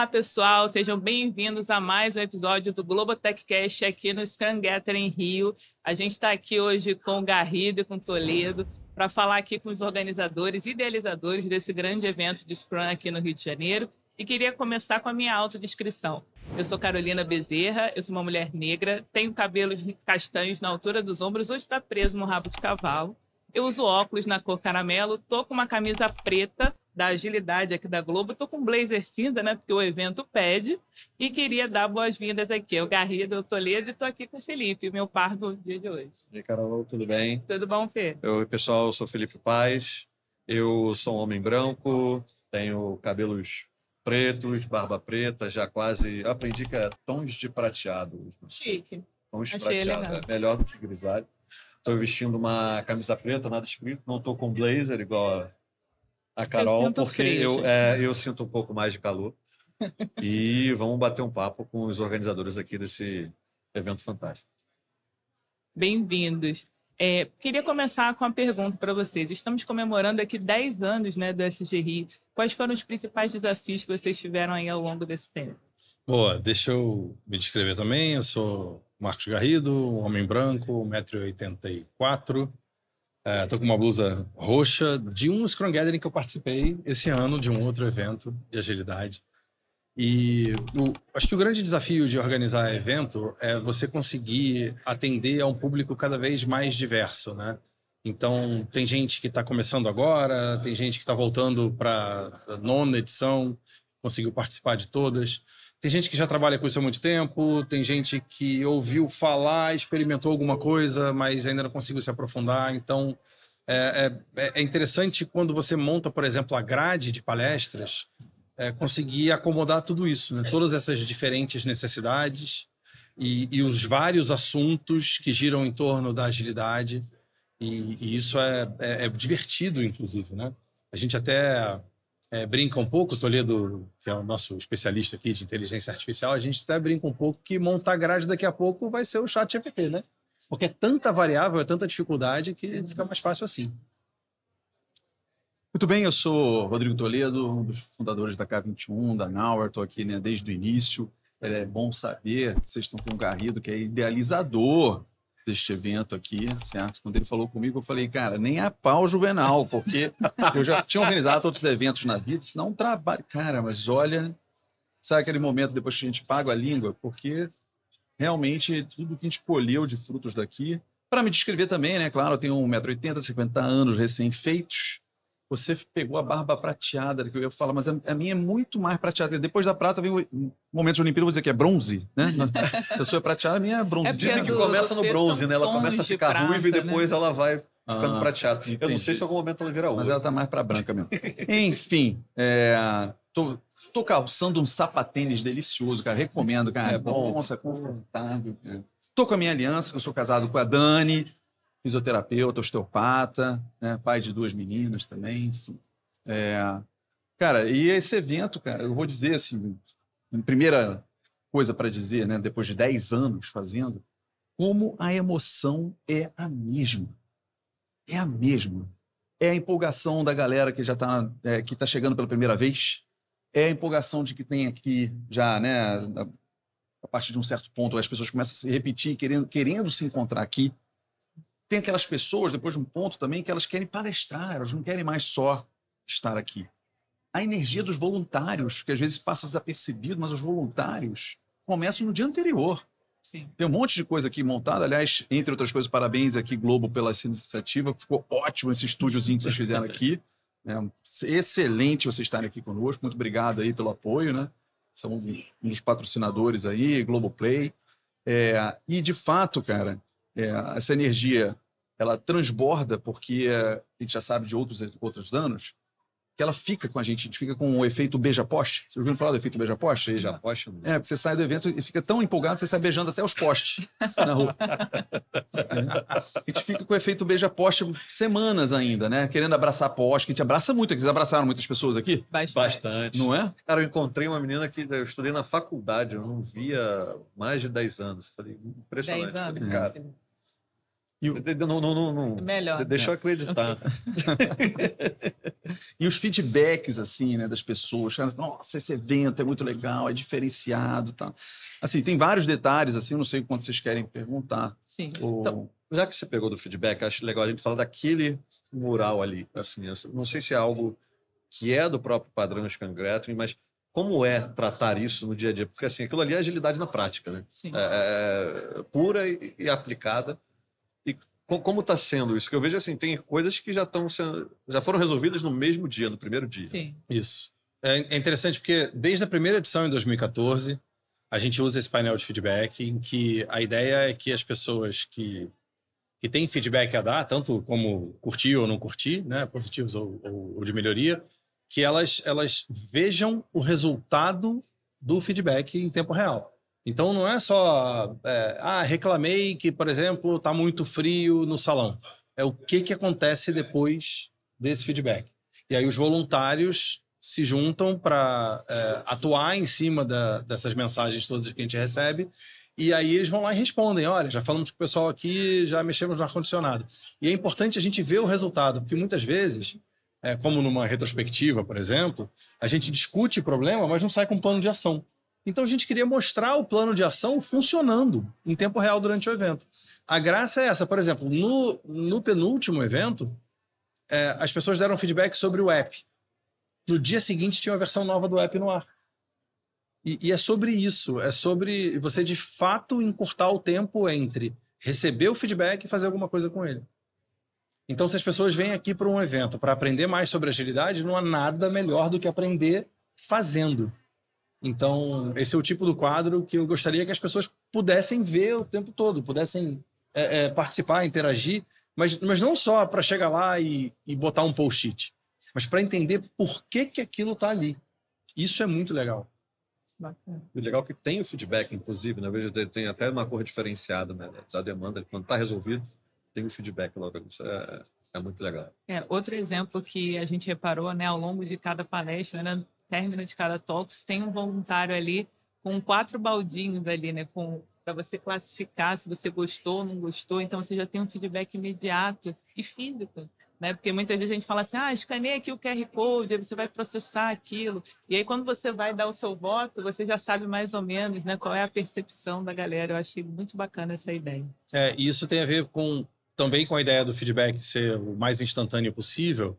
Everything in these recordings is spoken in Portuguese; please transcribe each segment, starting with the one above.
Olá, pessoal, sejam bem-vindos a mais um episódio do Globotech Techcast aqui no Scrum Gathering Rio. A gente está aqui hoje com o Garrido e com o Toledo para falar aqui com os organizadores e idealizadores desse grande evento de Scrum aqui no Rio de Janeiro. E queria começar com a minha autodescrição. Eu sou Carolina Bezerra, eu sou uma mulher negra, tenho cabelos castanhos na altura dos ombros, hoje está preso no rabo de cavalo. Eu uso óculos na cor caramelo, tô com uma camisa preta da agilidade aqui da Globo. Estou com blazer cinza, né? Porque o evento pede. E queria dar boas-vindas aqui Eu Garrido, Toledo e estou aqui com o Felipe, meu par do dia de hoje. E aí, Carol, tudo bem? Tudo bom, Fê? Oi, pessoal, eu sou Felipe Paz. Eu sou um homem branco, tenho cabelos pretos, barba preta, já quase aprendi que é tons de prateado. Chique. Tons de prateado, é melhor do que grisalho. Estou vestindo uma camisa preta, nada escrito, não estou com blazer igual a Carol, eu porque frio, eu, é, eu sinto um pouco mais de calor. e vamos bater um papo com os organizadores aqui desse evento fantástico. Bem-vindos. É, queria começar com uma pergunta para vocês. Estamos comemorando aqui 10 anos né, do SGRI. Quais foram os principais desafios que vocês tiveram aí ao longo desse tempo? Boa, deixa eu me descrever também. Eu sou Marcos Garrido, um homem branco, 1,84m, Estou é, com uma blusa roxa de um Scrum Gathering que eu participei esse ano, de um outro evento de agilidade. E o, acho que o grande desafio de organizar evento é você conseguir atender a um público cada vez mais diverso, né? Então, tem gente que está começando agora, tem gente que está voltando para a nona edição, conseguiu participar de todas. Tem gente que já trabalha com isso há muito tempo, tem gente que ouviu falar, experimentou alguma coisa, mas ainda não conseguiu se aprofundar. Então, é, é, é, é interessante quando você monta, por exemplo, a grade de palestras, é, conseguir acomodar tudo isso, né? todas essas diferentes necessidades e, e, os vários assuntos que giram em torno da agilidade. E, e isso é, é, é divertido, inclusive. Né? A gente até é, brinca um pouco, o Toledo, que é o nosso especialista aqui de inteligência artificial, a gente até brinca um pouco que montar grade daqui a pouco vai ser o chat GPT, né? Porque é tanta variável, é tanta dificuldade que uhum. fica mais fácil assim. Muito bem, eu sou Rodrigo Toledo, um dos fundadores da K21, da Nauer, estou aqui né, desde o início. É bom saber, vocês estão com um Garrido, que é idealizador deste evento aqui, certo? Quando ele falou comigo, eu falei, cara, nem a é pau juvenal, porque eu já tinha organizado outros eventos na vida, senão não trabalho. Cara, mas olha, sabe aquele momento depois que a gente paga a língua? Porque realmente tudo que a gente colheu de frutos daqui. Para me descrever também, né? Claro, eu tenho 1,80m, 50 anos recém-feitos, você pegou a barba prateada, que eu ia falar, mas a, minha é muito mais prateada. Depois da prata vem o momento de Olimpíada, eu vou dizer que é bronze, né? Se a sua é prateada, a minha é bronze. É Dizem que do, começa do no bronze, né? Ela começa a ficar prata, ruiva e né? depois né? ela vai ficando ah, prateada. Entendi. Eu não sei se em algum momento ela vira ouro. Mas ela tá mais para branca mesmo. Enfim, é, tô, tô calçando um sapatênis delicioso, cara. Recomendo, cara. É bom. Nossa, é confortável. Tô com a minha aliança, eu sou casado com a Dani fisioterapeuta, osteopata, né? pai de duas meninas também, enfim. É... Cara, e esse evento, cara, eu vou dizer assim, primeira coisa para dizer, né, depois de 10 anos fazendo, como a emoção é a mesma. É a mesma. É a empolgação da galera que já está é, que tá chegando pela primeira vez. É a empolgação de que tem aqui já, né, a, a partir de um certo ponto, as pessoas começam a se repetir, querendo, querendo se encontrar aqui tem aquelas pessoas, depois de um ponto também, que elas querem palestrar, elas não querem mais só estar aqui. A energia dos voluntários, que às vezes passa desapercebido, mas os voluntários começam no dia anterior. Sim. Tem um monte de coisa aqui montada. Aliás, entre outras coisas, parabéns aqui, Globo, pela essa iniciativa. Ficou ótimo esse estúdiozinho que vocês fizeram aqui. É excelente vocês estarem aqui conosco. Muito obrigado aí pelo apoio, né? São um dos patrocinadores aí, Globoplay. É, e de fato, cara, é, essa energia ela transborda porque é, a gente já sabe de outros outros anos que ela fica com a gente, a gente fica com o efeito beija-poste. Vocês ouviram falar do efeito beija-poste? Beija-poste. É, é porque você sai do evento e fica tão empolgado, você sai beijando até os postes na rua. a gente fica com o efeito beija-poste semanas ainda, né? Querendo abraçar poste, que a gente abraça muito. Vocês abraçaram muitas pessoas aqui? Bastante. Bastante. Não é? Cara, eu encontrei uma menina que eu estudei na faculdade, eu não via mais de 10 anos. Falei, impressionante. Falei, cara... É o... Não, não, não, não, é Melhor. Deixa eu né? acreditar. e os feedbacks, assim, né, das pessoas. Nossa, esse evento é muito legal, é diferenciado, tá? Assim, tem vários detalhes, assim, eu não sei quanto vocês querem perguntar. Sim. Ou... Então, já que você pegou do feedback, acho legal a gente falar daquele mural ali, assim. Não sei se é algo que é do próprio padrão Scangretton, mas como é tratar isso no dia a dia? Porque, assim, aquilo ali é agilidade na prática, né? Sim. É, é, é pura e, e aplicada e como está sendo isso? Que eu vejo assim, tem coisas que já estão sendo, já foram resolvidas no mesmo dia, no primeiro dia. Sim. Isso. É, é interessante porque desde a primeira edição em 2014 a gente usa esse painel de feedback em que a ideia é que as pessoas que que têm feedback a dar, tanto como curtir ou não curtir, né, positivos ou, ou, ou de melhoria, que elas elas vejam o resultado do feedback em tempo real. Então não é só, é, ah, reclamei que, por exemplo, está muito frio no salão. É o que, que acontece depois desse feedback. E aí os voluntários se juntam para é, atuar em cima da, dessas mensagens todas que a gente recebe. E aí eles vão lá e respondem: olha, já falamos com o pessoal aqui, já mexemos no ar-condicionado. E é importante a gente ver o resultado, porque muitas vezes, é, como numa retrospectiva, por exemplo, a gente discute o problema, mas não sai com um plano de ação. Então a gente queria mostrar o plano de ação funcionando em tempo real durante o evento. A graça é essa, por exemplo, no, no penúltimo evento, é, as pessoas deram feedback sobre o app. No dia seguinte tinha uma versão nova do app no ar. E, e é sobre isso, é sobre você de fato encurtar o tempo entre receber o feedback e fazer alguma coisa com ele. Então, se as pessoas vêm aqui para um evento para aprender mais sobre agilidade, não há nada melhor do que aprender fazendo. Então, esse é o tipo do quadro que eu gostaria que as pessoas pudessem ver o tempo todo, pudessem é, é, participar, interagir, mas, mas não só para chegar lá e, e botar um post-it, mas para entender por que, que aquilo está ali. Isso é muito legal. Bacana. legal que tem o feedback, inclusive, na né? veja tem até uma cor diferenciada né? da demanda, quando está resolvido, tem o feedback logo. Isso é, é muito legal. É, outro exemplo que a gente reparou né, ao longo de cada palestra, né, término de cada tox, tem um voluntário ali com quatro baldinhos ali, né? Com para você classificar se você gostou ou não gostou. Então você já tem um feedback imediato e físico. Né? Porque muitas vezes a gente fala assim, ah, escaneia aqui o QR Code, aí você vai processar aquilo. E aí quando você vai dar o seu voto, você já sabe mais ou menos né, qual é a percepção da galera. Eu achei muito bacana essa ideia. É, isso tem a ver com também com a ideia do feedback ser o mais instantâneo possível,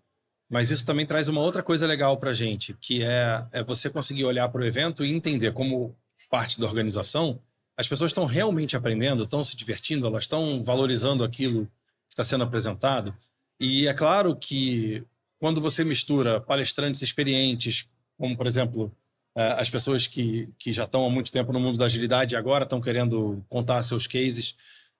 mas isso também traz uma outra coisa legal para gente, que é, é você conseguir olhar para o evento e entender como parte da organização, as pessoas estão realmente aprendendo, estão se divertindo, elas estão valorizando aquilo que está sendo apresentado. E é claro que quando você mistura palestrantes experientes, como por exemplo é, as pessoas que, que já estão há muito tempo no mundo da agilidade e agora estão querendo contar seus cases,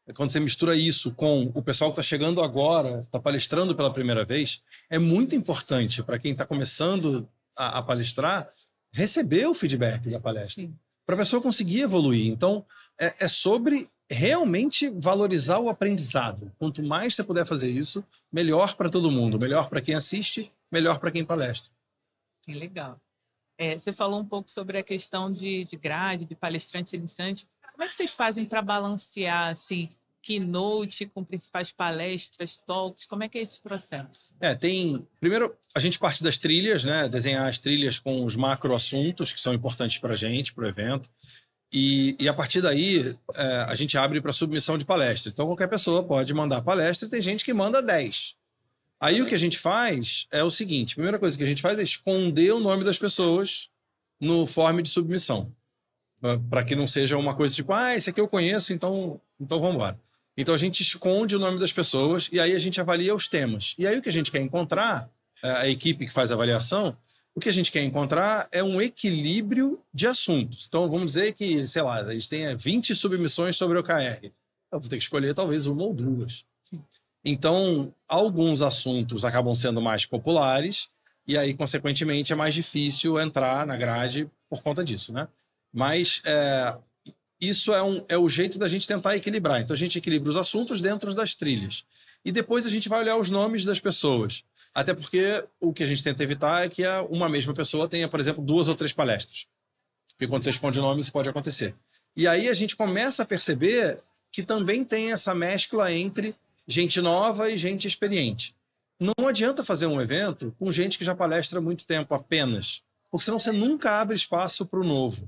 é quando você mistura isso com o pessoal que está chegando agora, está palestrando pela primeira vez, é muito importante para quem está começando a, a, palestrar receber o feedback da palestra, para a pessoa conseguir evoluir. Então, é, é sobre realmente valorizar o aprendizado. Quanto mais você puder fazer isso, melhor para todo mundo, melhor para quem assiste, melhor para quem palestra. Que legal. É, você falou um pouco sobre a questão de, de grade, de palestrante iniciante. Como é que vocês fazem para balancear assim keynote com principais palestras, talks? Como é que é esse processo? É, tem. Primeiro, a gente parte das trilhas, né? Desenhar as trilhas com os macro assuntos que são importantes para a gente, para o evento. E, e, a partir daí, é, a gente abre para submissão de palestra. Então, qualquer pessoa pode mandar palestra, tem gente que manda 10. Aí, o que a gente faz é o seguinte: a primeira coisa que a gente faz é esconder o nome das pessoas no form de submissão para que não seja uma coisa tipo, ah, esse aqui eu conheço, então, então vamos embora. Então a gente esconde o nome das pessoas e aí a gente avalia os temas. E aí o que a gente quer encontrar, a equipe que faz a avaliação, o que a gente quer encontrar é um equilíbrio de assuntos. Então vamos dizer que, sei lá, a gente tenha 20 submissões sobre o KR. Eu vou ter que escolher talvez uma ou duas. Então, alguns assuntos acabam sendo mais populares e aí, consequentemente, é mais difícil entrar na grade por conta disso, né? Mas é, isso é, um, é o jeito da gente tentar equilibrar. Então a gente equilibra os assuntos dentro das trilhas. E depois a gente vai olhar os nomes das pessoas. Até porque o que a gente tenta evitar é que uma mesma pessoa tenha, por exemplo, duas ou três palestras. Porque quando você esconde o nome, isso pode acontecer. E aí a gente começa a perceber que também tem essa mescla entre gente nova e gente experiente. Não adianta fazer um evento com gente que já palestra há muito tempo apenas, porque senão você nunca abre espaço para o novo.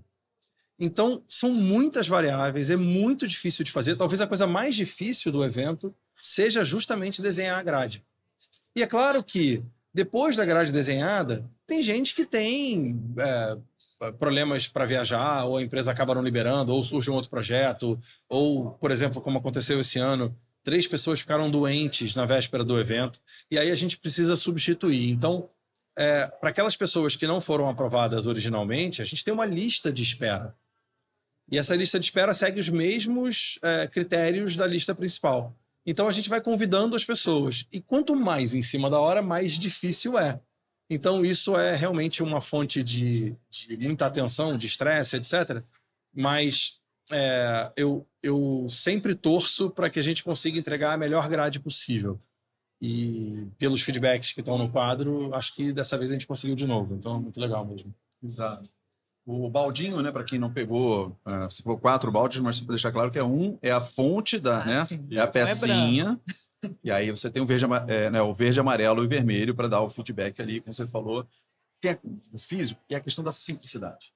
Então, são muitas variáveis, é muito difícil de fazer. Talvez a coisa mais difícil do evento seja justamente desenhar a grade. E é claro que, depois da grade desenhada, tem gente que tem é, problemas para viajar, ou a empresa acaba não liberando, ou surge um outro projeto, ou, por exemplo, como aconteceu esse ano, três pessoas ficaram doentes na véspera do evento, e aí a gente precisa substituir. Então, é, para aquelas pessoas que não foram aprovadas originalmente, a gente tem uma lista de espera. E essa lista de espera segue os mesmos é, critérios da lista principal. Então a gente vai convidando as pessoas. E quanto mais em cima da hora, mais difícil é. Então isso é realmente uma fonte de, de muita atenção, de estresse, etc. Mas é, eu, eu sempre torço para que a gente consiga entregar a melhor grade possível. E pelos feedbacks que estão no quadro, acho que dessa vez a gente conseguiu de novo. Então, é muito legal mesmo. Exato. O baldinho, né, para quem não pegou, se ah, for quatro baldes, mas para deixar claro que é um, é a fonte da, ah, né, sim. é a é pecinha. É e aí você tem o verde, é, né, o verde, amarelo e vermelho para dar o feedback ali, como você falou. Tem é, o físico e é a questão da simplicidade.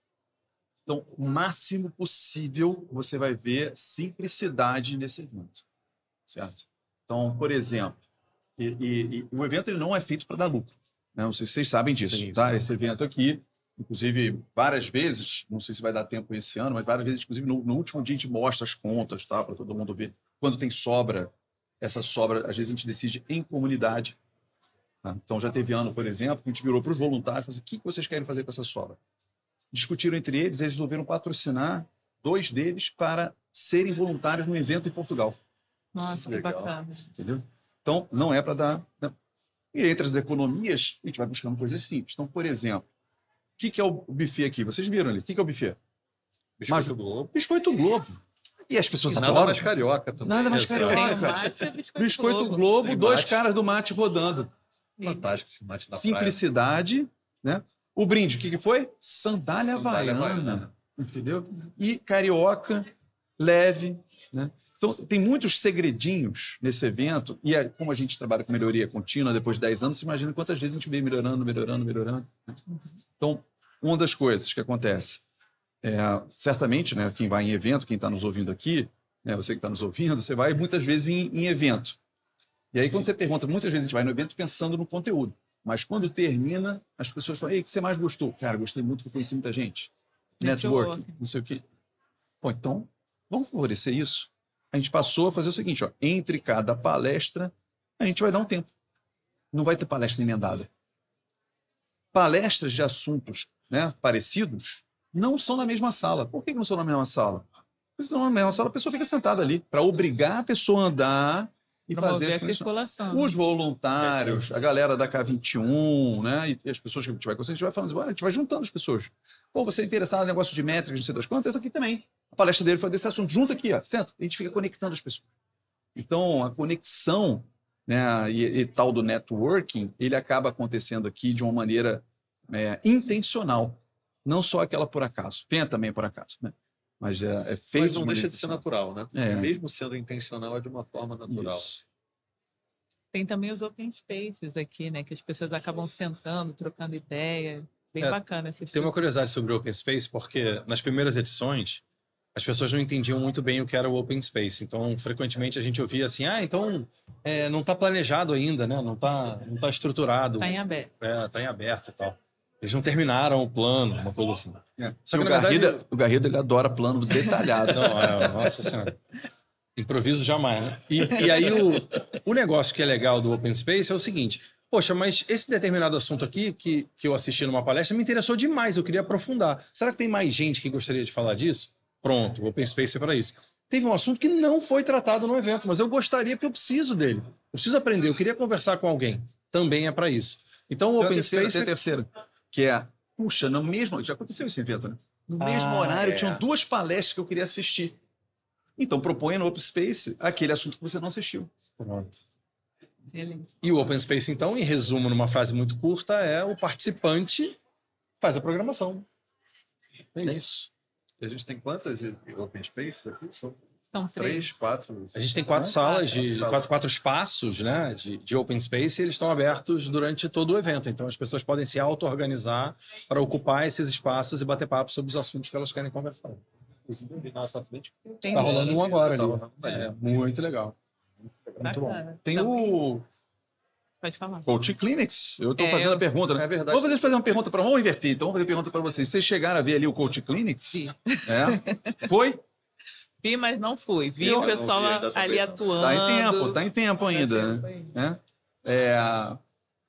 Então, o máximo possível você vai ver simplicidade nesse evento, certo? Então, por exemplo, e, e, e o evento ele não é feito para dar lucro. Né? Não sei se vocês sabem disso, sim, tá? Sim. Esse evento aqui inclusive várias vezes, não sei se vai dar tempo esse ano, mas várias vezes, inclusive no, no último dia a gente mostra as contas, tá, para todo mundo ver quando tem sobra. Essa sobra, às vezes a gente decide em comunidade. Tá? Então já teve ano, por exemplo, que a gente virou para os voluntários, falou assim, o que vocês querem fazer com essa sobra? Discutiram entre eles, eles resolveram patrocinar dois deles para serem voluntários num evento em Portugal. Nossa, que bacana. Entendeu? Então, não é para dar. Não. E entre as economias, a gente vai buscando coisas simples. Então, por exemplo, que, que é o buffet aqui? Vocês viram ali? O que, que é o buffet? Biscoito Mas, Globo. Biscoito Globo. E as pessoas e nada adoram. Nada mais carioca também. Nada mais carioca. Mate, biscoito, biscoito, Globo, Globo dois caras do mate rodando. Fantástico esse mate da Simplicidade, praia. né? O brinde, o que, que foi? Sandália, Sandália havaiana. havaiana. Entendeu? E carioca leve. Né? Então, tem muitos segredinhos nesse evento, e é, como a gente trabalha com melhoria contínua, depois de 10 anos, você imagina quantas vezes a gente vem melhorando, melhorando, melhorando. Né? Então, uma das coisas que acontece, é, certamente, né, quem vai em evento, quem está nos ouvindo aqui, né, você que está nos ouvindo, você vai muitas vezes em, em evento. E aí, quando você pergunta, muitas vezes a gente vai no evento pensando no conteúdo. Mas quando termina, as pessoas falam: Ei, o que você mais gostou? Cara, gostei muito porque conheci muita gente. Network, não sei o quê. Bom, então Vamos favorecer isso? A gente passou a fazer o seguinte, ó, entre cada palestra, a gente vai dar um tempo. Não vai ter palestra emendada. Palestras de assuntos né, parecidos não são na mesma sala. Por que não são na mesma sala? Porque são na mesma sala, a pessoa fica sentada ali para obrigar a pessoa a andar e Promover fazer a circulação. Né? Os voluntários, a galera da K21, né? E as pessoas que a gente vai conhecer, a gente vai falando, assim, a gente vai juntando as pessoas. Pô, você é interessado em negócio de métricas, não sei das quantas, essa aqui também. A palestra dele foi desse assunto. Junta aqui, ó, senta. A gente fica conectando as pessoas. Então, a conexão né, e, e tal do networking, ele acaba acontecendo aqui de uma maneira é, intencional. Não só aquela por acaso. Tem também por acaso, né? Mas é, é feito. Mas não de deixa de ser natural, né? É. Mesmo sendo intencional, é de uma forma natural. Isso. Tem também os open spaces aqui, né? Que as pessoas acabam sentando, trocando ideia. Bem é, bacana esse Tem uma curiosidade sobre o open space, porque nas primeiras edições as pessoas não entendiam muito bem o que era o open space. Então, frequentemente a gente ouvia assim, ah, então é, não está planejado ainda, né? Não está não tá estruturado. Está em aberto. É, tá em aberto e tal. Eles não terminaram o plano, uma coisa assim. É. Só que, o, verdade, Garrido, o Garrido, ele adora plano detalhado. não, é, nossa senhora. Improviso jamais, né? E, e aí o, o negócio que é legal do open space é o seguinte, Poxa, mas esse determinado assunto aqui que, que eu assisti numa palestra me interessou demais, eu queria aprofundar. Será que tem mais gente que gostaria de falar disso? Pronto, o Open Space é para isso. Teve um assunto que não foi tratado no evento, mas eu gostaria, porque eu preciso dele. Eu preciso aprender, eu queria conversar com alguém. Também é para isso. Então, o então, Open terceira, Space. a é- terceira, que é, puxa, no mesmo. Já aconteceu esse evento, né? No ah, mesmo horário, é. tinham duas palestras que eu queria assistir. Então, proponha no Open Space aquele assunto que você não assistiu. Pronto. E o Open Space, então, em resumo, numa frase muito curta, é o participante faz a programação. É, é isso. A gente tem quantas open spaces aqui? São são três. três, quatro. A gente tem quatro é? salas, de, é, quatro, quatro, espaços né, de, de open space e eles estão abertos durante todo o evento. Então as pessoas podem se auto-organizar para ocupar esses espaços e bater papo sobre os assuntos que elas querem conversar. Inclusive, tá rolando um agora ali. É, muito legal. muito bom. Tem o Pode falar. Coach Clinics. Eu estou é, fazendo eu... a pergunta, né? É verdade. Vou fazer, fazer uma pergunta para vamos inverter. Então, vamos fazer pergunta para vocês. Vocês chegaram a ver ali o Coach Clinics? Sim. É. Foi? Vi, mas não fui. Vi eu o pessoal vi, ali atuando. Tá em tempo, tá em tempo ainda. Tá em né? É.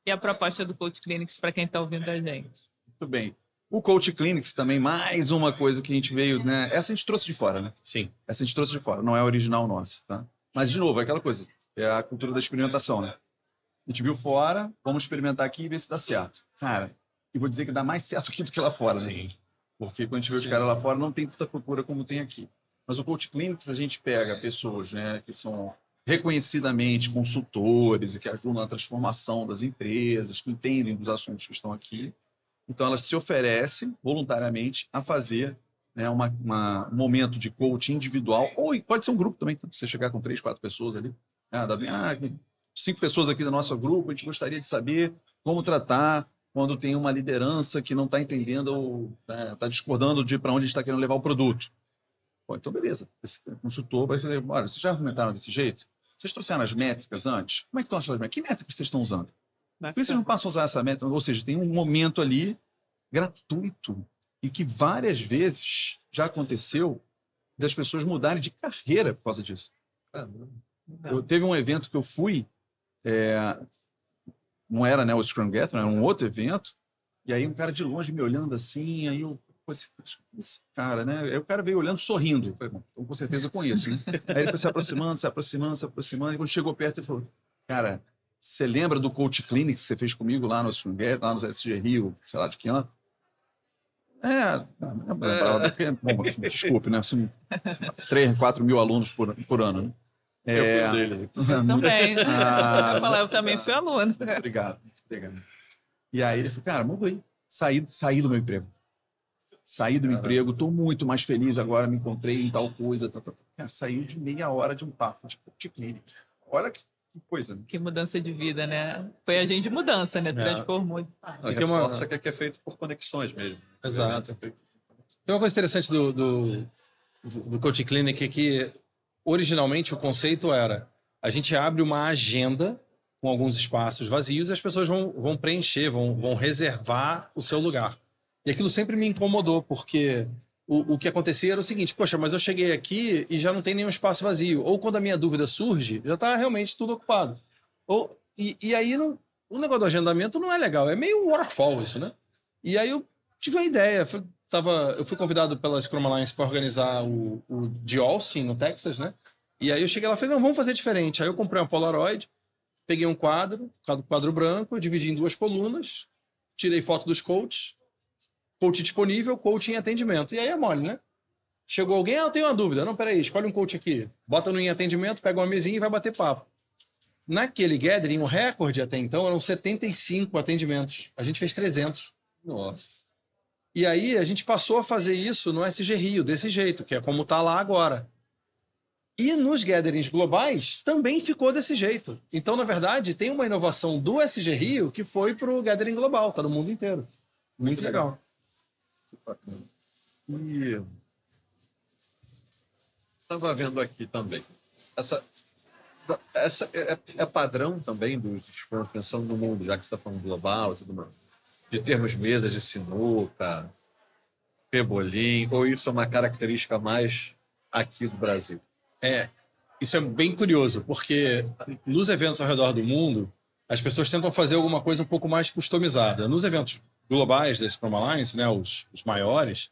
E a proposta do Coach Clinics para quem está ouvindo a gente. Muito bem. O Coach Clinics também, mais uma coisa que a gente veio, né? Essa a gente trouxe de fora, né? Sim. Essa a gente trouxe de fora, não é original nossa, tá? Mas, de novo, é aquela coisa, é a cultura da experimentação, né? A gente viu fora, vamos experimentar aqui e ver se dá certo. Cara, e vou dizer que dá mais certo aqui do que lá fora, né? Sim. né? Porque quando a gente vê os caras lá fora, não tem tanta procura como tem aqui. Mas o Coach Clinics, a gente pega pessoas né, que são reconhecidamente consultores e que ajudam na transformação das empresas, que entendem dos assuntos que estão aqui. Então, elas se oferecem voluntariamente a fazer né, uma, uma, um momento de coaching individual, ou pode ser um grupo também, então, você chegar com três, quatro pessoas ali. Né, da, ah, cinco pessoas aqui do nosso grupo, a gente gostaria de saber como tratar quando tem uma liderança que não está entendendo ou está né, tá discordando de para onde está querendo levar o produto. Bom, então beleza. Esse consultor vai dizer, olha, vocês já argumentaram desse jeito? Vocês trouxeram as métricas antes? Como é que estão as métricas? Que métrica vocês estão usando? Né, por que vocês não passam a usar essa métrica? Ou seja, tem um momento ali gratuito e que várias vezes já aconteceu das pessoas mudarem de carreira por causa disso. Eu teve um evento que eu fui é, não era né, o Scrum Gathering, era um outro evento. E aí um cara de longe me olhando assim, aí eu, é esse, cara, né? Aí o cara veio olhando sorrindo. falei, bom, então, com certeza com conheço, né? Aí ele foi se aproximando, se aproximando, se aproximando. E quando chegou perto, ele falou, cara, você lembra do Coach Clinic que você fez comigo lá no Scrum Gathering, lá no SG Rio, sei lá de que ano? É, não, não, é... Bom, desculpe, né? Assim, 3, 4 mil alunos por, por ano, né? Eu fui é. um deles. Então. também. Ah, eu, também fui aluno. obrigado, obrigado. E aí ele falou, cara, mudei. Saí, saí do meu emprego. Saí do emprego, estou muito mais feliz agora, me encontrei em tal coisa. Tá, tá, tá. Saiu de meia hora de um papo de, de clínica. Olha que coisa. Né? Que mudança de vida, né? Foi a gente mudança, né? É. Transformou. Ah, é. Tem uma força que é feito por conexões mesmo. Exato. Né? Tem uma coisa interessante do, do, do, do Coach Clinic é que originalmente o conceito era a gente abre uma agenda com alguns espaços vazios e as pessoas vão, vão preencher, vão, vão reservar o seu lugar. E aquilo sempre me incomodou, porque o, o que acontecia era o seguinte: poxa, mas eu cheguei aqui e já não tem nenhum espaço vazio. Ou quando a minha dúvida surge, já está realmente tudo ocupado. Ou, e, e aí não, o negócio do agendamento não é legal, é meio waterfall isso, né? E aí eu tive uma ideia, falei, tava, eu fui convidado pela Scrum Alliance para organizar o, o de Austin, no Texas, né? E aí eu cheguei lá e falei, não, vamos fazer diferente. Aí eu comprei uma Polaroid, peguei um quadro, um quadro branco, dividi em duas colunas, tirei foto dos coaches, coach disponível, coach em atendimento. E aí é mole, né? Chegou alguém, ah, eu tenho uma dúvida. Não, peraí, escolhe um coach aqui. Bota no em atendimento, pega uma mesinha e vai bater papo. Naquele gathering, o recorde até então eram 75 atendimentos. A gente fez 300. Nossa. E aí a gente passou a fazer isso no SG Rio, desse jeito, que é como está lá agora. E nos gatherings globais também ficou desse jeito. Então, na verdade, tem uma inovação do SG Rio que foi para o gathering global, tá no mundo inteiro. Muito, Muito legal. legal. E estava vendo aqui também. Essa, essa é, é padrão também dos expansão do mundo, já que você está falando global e tudo mais de termos mesas de sinuca, pebolim, ou isso é uma característica mais aqui do Brasil? É, isso é bem curioso, porque nos eventos ao redor do mundo, as pessoas tentam fazer alguma coisa um pouco mais customizada. Nos eventos globais da Scrum Alliance, né, os, os maiores,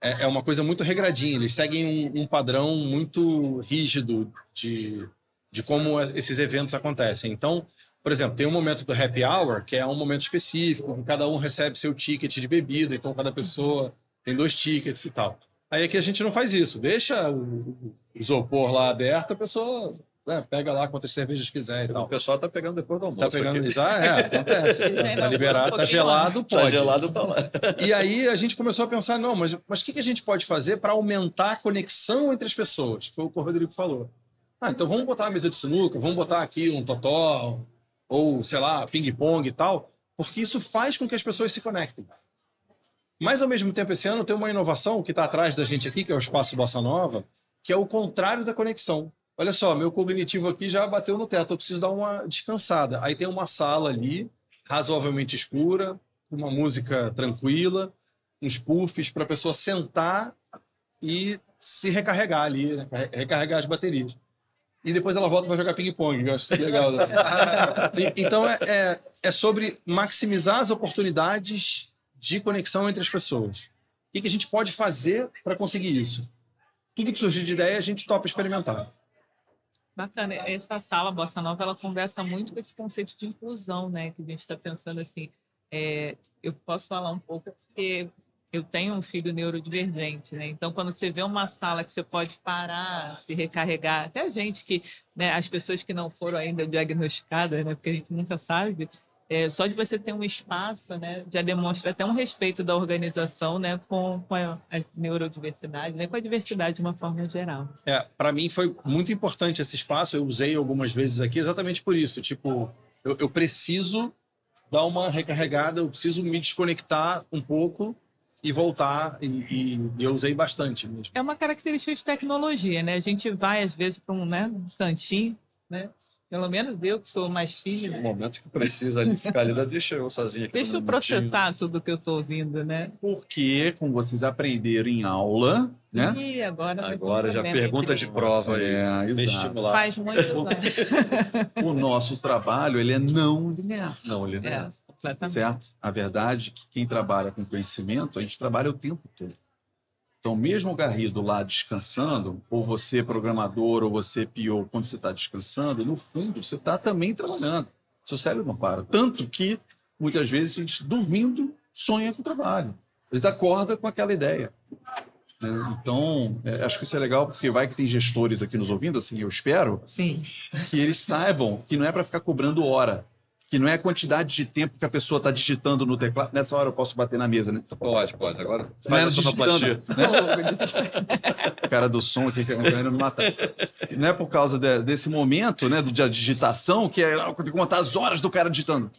é, é, uma coisa muito regradinha. Eles seguem um, um, padrão muito rígido de, de como esses eventos acontecem. Então, por exemplo, tem um momento do happy hour, que é um momento específico, que cada um recebe seu ticket de bebida, então cada pessoa tem dois tickets e tal. Aí aqui a gente não faz isso, deixa o isopor lá aberto, a pessoa né, pega lá quantas cervejas quiser e tal. O pessoal tá pegando depois do almoço. Tá pegando, aqui. já é, acontece. Tá, liberado, tá gelado, tá pode. Tá gelado, tá lá. E aí a gente começou a pensar, não, mas o mas que, que a gente pode fazer para aumentar a conexão entre as pessoas? Foi o que o Rodrigo falou. Ah, então vamos botar a mesa de sinuca, vamos botar aqui um totó, ou, sei lá, ping-pong e tal, porque isso faz com que as pessoas se conectem. Mas, ao mesmo tempo, esse ano tem uma inovação que está atrás da gente aqui, que é o Espaço Bossa Nova, que é o contrário da conexão. Olha só, meu cognitivo aqui já bateu no teto, eu preciso dar uma descansada. Aí tem uma sala ali, razoavelmente escura, uma música tranquila, uns puffs para a pessoa sentar e se recarregar ali, né? recarregar as baterias e depois ela volta para jogar ping-pong, eu acho legal. Né? então é, é, é, sobre maximizar as oportunidades de conexão entre as pessoas. O que a gente pode fazer para conseguir isso? Tudo que surgir de ideia, a gente topa experimentar. Bacana. Essa sala Bossa Nova, ela conversa muito com esse conceito de inclusão, né? Que a gente está pensando assim, é, eu posso falar um pouco, porque eu tenho um filho neurodivergente, né? Então, quando você vê uma sala que você pode parar, se recarregar, até a gente que, né, as pessoas que não foram ainda diagnosticadas, né, porque a gente nunca sabe, é, só de você ter um espaço, né, já demonstra até um respeito da organização, né, com, com a, a, neurodiversidade, né, com a diversidade de uma forma geral. É, para mim foi muito importante esse espaço, eu usei algumas vezes aqui exatamente por isso, tipo, eu, eu preciso dar uma recarregada, eu preciso me desconectar um pouco e voltar, e, e, eu usei bastante mesmo. É uma característica de tecnologia, né? A gente vai, às vezes, para um, né, um cantinho, né? Pelo menos eu que sou mais tímido. No momento que precisa de ficar ali, deixa eu sozinha. Aqui deixa eu processar motivo. tudo que eu estou ouvindo, né? Porque, como vocês aprenderam em aula, né? E agora agora já pergunta de prova. É, estimular. Faz muito. o nosso trabalho, ele é não linear. Não linear. É. Certo? A verdade é que quem trabalha com conhecimento, a gente trabalha o tempo todo. Então, mesmo o Garrido lá descansando, ou você programador, ou você PO, quando você está descansando, no fundo, você está também trabalhando. Seu cérebro não para. Tanto que, muitas vezes, a gente, dormindo, sonha com o trabalho. Eles acordam com aquela ideia. Né? Então, é, acho que isso é legal, porque vai que tem gestores aqui nos ouvindo, assim, eu espero, Sim. que eles saibam que não é para ficar cobrando hora que não é a quantidade de tempo que a pessoa está digitando no teclado. Nessa hora eu posso bater na mesa, né? Pode, pode. Agora faz não é a sonoplastia. Né? o cara do som aqui querendo é me matar. Não é por causa de, desse momento, né, do, da digitação, que é que contar as horas do cara digitando.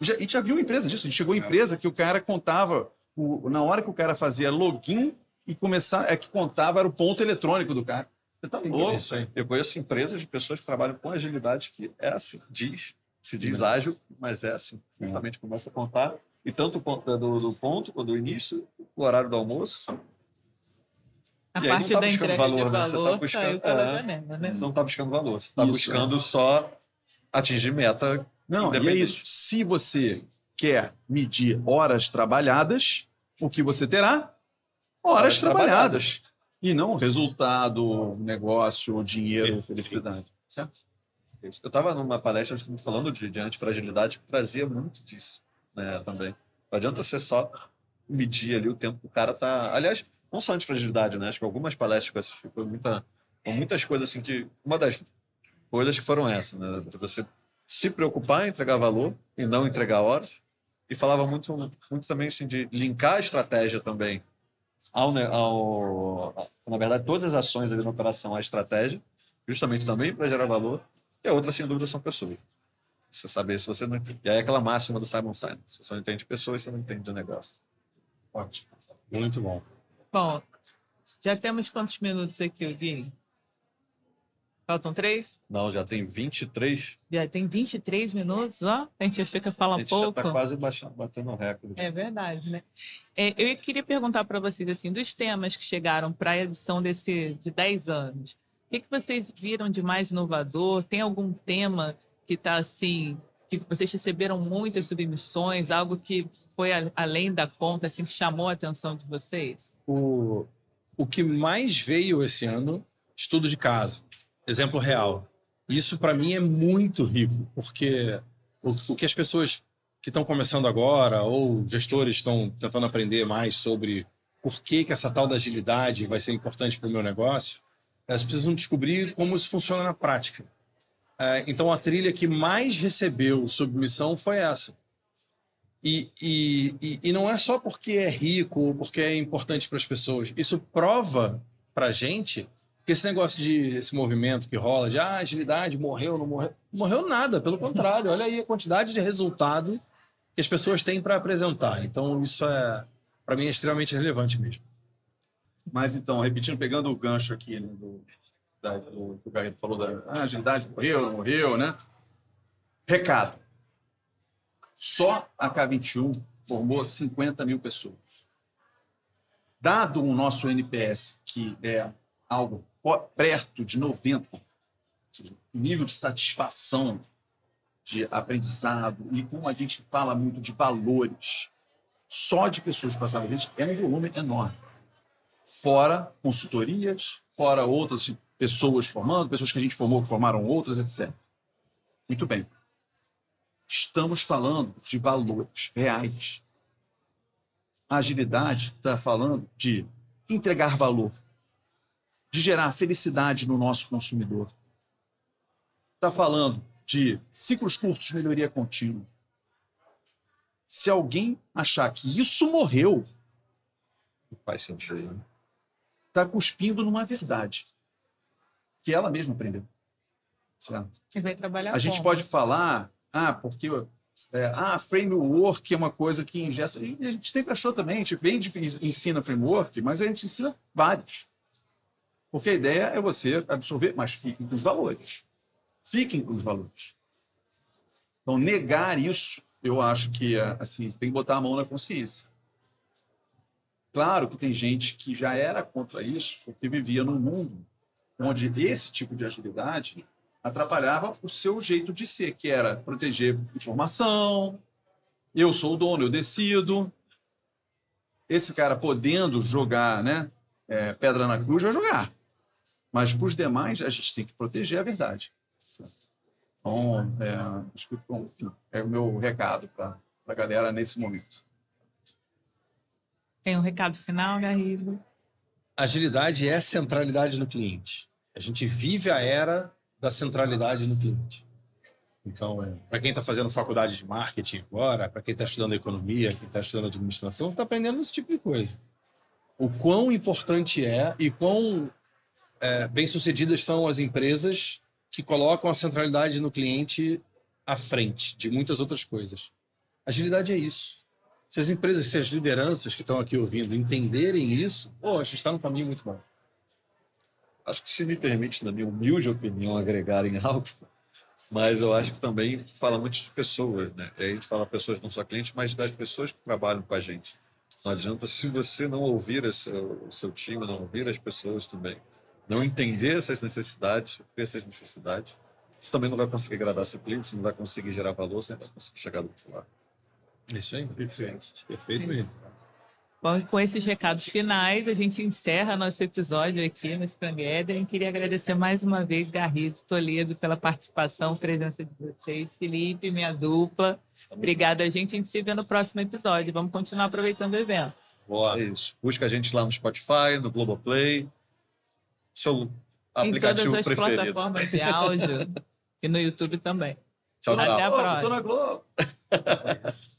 Já, a gente já viu empresa disso. A gente chegou em empresa que o cara contava, o, na hora que o cara fazia login e começar, é que contava, era o ponto eletrônico do cara. Você tá Sim, louco? É Eu conheço empresas de pessoas que trabalham com agilidade que é assim, diz se diz ágil, mas é assim. Justamente começa a contar, e tanto é do, do ponto, quanto do início, o horário do almoço. A e parte aí não tá da entrega valor, de valor né? você tá buscando, pela é, janela, né? não está buscando valor, você está buscando é. só atingir meta. Não, e é isso. Se você quer medir horas trabalhadas, o que você terá? Horas, horas trabalhadas. trabalhadas. E não resultado, negócio, dinheiro, Perfeito. felicidade. Certo? Eu estava numa palestra falando de, de antifragilidade que trazia muito disso né, também. Não adianta você só medir ali o tempo que o cara está. Aliás, não só antifragilidade, né? Acho que algumas palestras que eu assisti muita, muitas coisas assim que. Uma das coisas que foram essas, né? De você se preocupar em entregar valor e não entregar horas. E falava muito, muito também assim, de linkar a estratégia também ao, ao, na verdade, todas as ações ali na operação à estratégia, justamente também para gerar valor, e a outra, sem dúvida, são pessoas. Você saber se você não. E aí, aquela máxima do Simon Sinek: se você não entende pessoas, você não entende o negócio. Ótimo. Muito bom. Bom, já temos quantos minutos aqui, Gui? Faltam três? Não, já tem 23. Já tem 23 minutos, ó. A gente achou que eu falo pouco. A gente já está quase baixando, batendo o recorde. É verdade, né? É, eu queria perguntar para vocês, assim, dos temas que chegaram para a edição desse, de 10 anos. O que, que vocês viram de mais inovador? Tem algum tema que está assim, que vocês receberam muitas submissões, algo que foi a, além da conta, assim, chamou a atenção de vocês? O, o que mais veio esse ano, estudo de caso, exemplo real. Isso para mim é muito rico, porque o, o que as pessoas que estão começando agora ou gestores estão tentando aprender mais sobre por que, que essa tal da agilidade vai ser importante para o meu negócio, elas precisam descobrir como isso funciona na prática. É, então, a trilha que mais recebeu submissão foi essa. E, e, e não é só porque é rico ou porque é importante para as pessoas. Isso prova para a gente que esse negócio de esse movimento que rola de ah, agilidade morreu, não morreu. Morreu nada, pelo contrário. Olha aí a quantidade de resultado que as pessoas têm para apresentar. Então, isso é, para mim, é extremamente relevante mesmo. Mas então, repetindo, pegando o gancho aqui né, do, da, do que o Garrido falou da ah, agilidade, morreu, não morreu, né? Recado. Só a K21 formou 50 mil pessoas. Dado o nosso NPS, que é algo perto de 90, o nível de satisfação de aprendizado e como a gente fala muito de valores, só de pessoas que passaram a gente, é um volume enorme fora consultorias, fora outras pessoas formando, pessoas que a gente formou que formaram outras, etc. Muito bem. Estamos falando de valores reais. A agilidade está falando de entregar valor, de gerar felicidade no nosso consumidor. Está falando de ciclos curtos, melhoria contínua. Se alguém achar que isso morreu, faz sentido. Né? está cuspindo numa verdade que ela mesma aprendeu. Certo? E vai trabalhar A gente pode falar, ah, porque é, ah, framework é uma coisa que ingesta. E a gente sempre achou também, a gente vem de, ensina framework, mas a gente ensina vários. Porque a ideia é você absorver, mas fiquem com os valores. Fiquem com os valores. Então, negar isso, eu acho que é, assim, tem que botar a mão na consciência. Claro que tem gente que já era contra isso, porque vivia num mundo onde esse tipo de agilidade atrapalhava o seu jeito de ser, que era proteger informação, eu sou o dono, eu decido. Esse cara podendo jogar né, é, pedra na cruz, vai jogar. Mas para os demais, a gente tem que proteger a verdade. Então, é, bom, é o meu recado para a galera nesse momento. Tem um recado final, Garrido? Agilidade é centralidade no cliente. A gente vive a era da centralidade no cliente. Então, é, para quem está fazendo faculdade de marketing agora, para quem está estudando economia, quem está estudando administração, está aprendendo esse tipo de coisa. O quão importante é e quão é, bem-sucedidas são as empresas que colocam a centralidade no cliente à frente de muitas outras coisas. Agilidade é isso. Se as empresas, se as lideranças que estão aqui ouvindo entenderem isso, pô, a gente está no caminho muito bom. Acho que se me permite, na minha humilde opinião, agregar em algo, mas eu acho que também fala muito de pessoas, né? a gente fala pessoas não só clientes, mas das pessoas que trabalham com a gente. Não adianta se você não ouvir o seu, o seu time, não ouvir as pessoas também, não entender essas necessidades, ter essas necessidades, você também não vai conseguir agradar seu cliente, você não vai conseguir gerar valor, você não vai conseguir chegar do outro lado. Isso aí. Perfeito. Perfeito mesmo. Bom, e com esses recados finais, a gente encerra nosso episódio aqui no Sprang e Queria agradecer mais uma vez Garrido Toledo pela participação, presença de vocês, Felipe, minha dupla. Obrigada, a gente. A gente se vê no próximo episódio. Vamos continuar aproveitando o evento. Boa. É isso. Busca a gente lá no Spotify, no Globoplay, seu aplicativo preferido. Em todas as preferido. plataformas de áudio e no YouTube também. Tchau, tchau. Até a próxima. Oh, tô na Globo. É